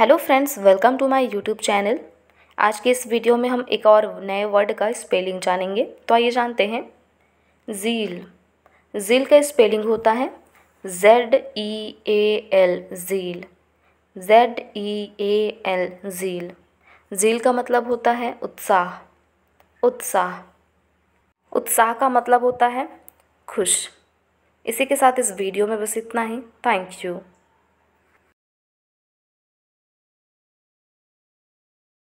hello friends welcome to my YouTube channel आज के इस वीडियो में हम एक और नए वर्ड का स्पेलिंग जानेंगे तो आइए जानते हैं जील जील का स्पेलिंग होता है Z E A L zeal Z E A L zeal zeal का मतलब होता है उत्साह उत्साह उत्साह का मतलब होता है खुश इसी के साथ इस वीडियो में बस इतना ही थैंक यू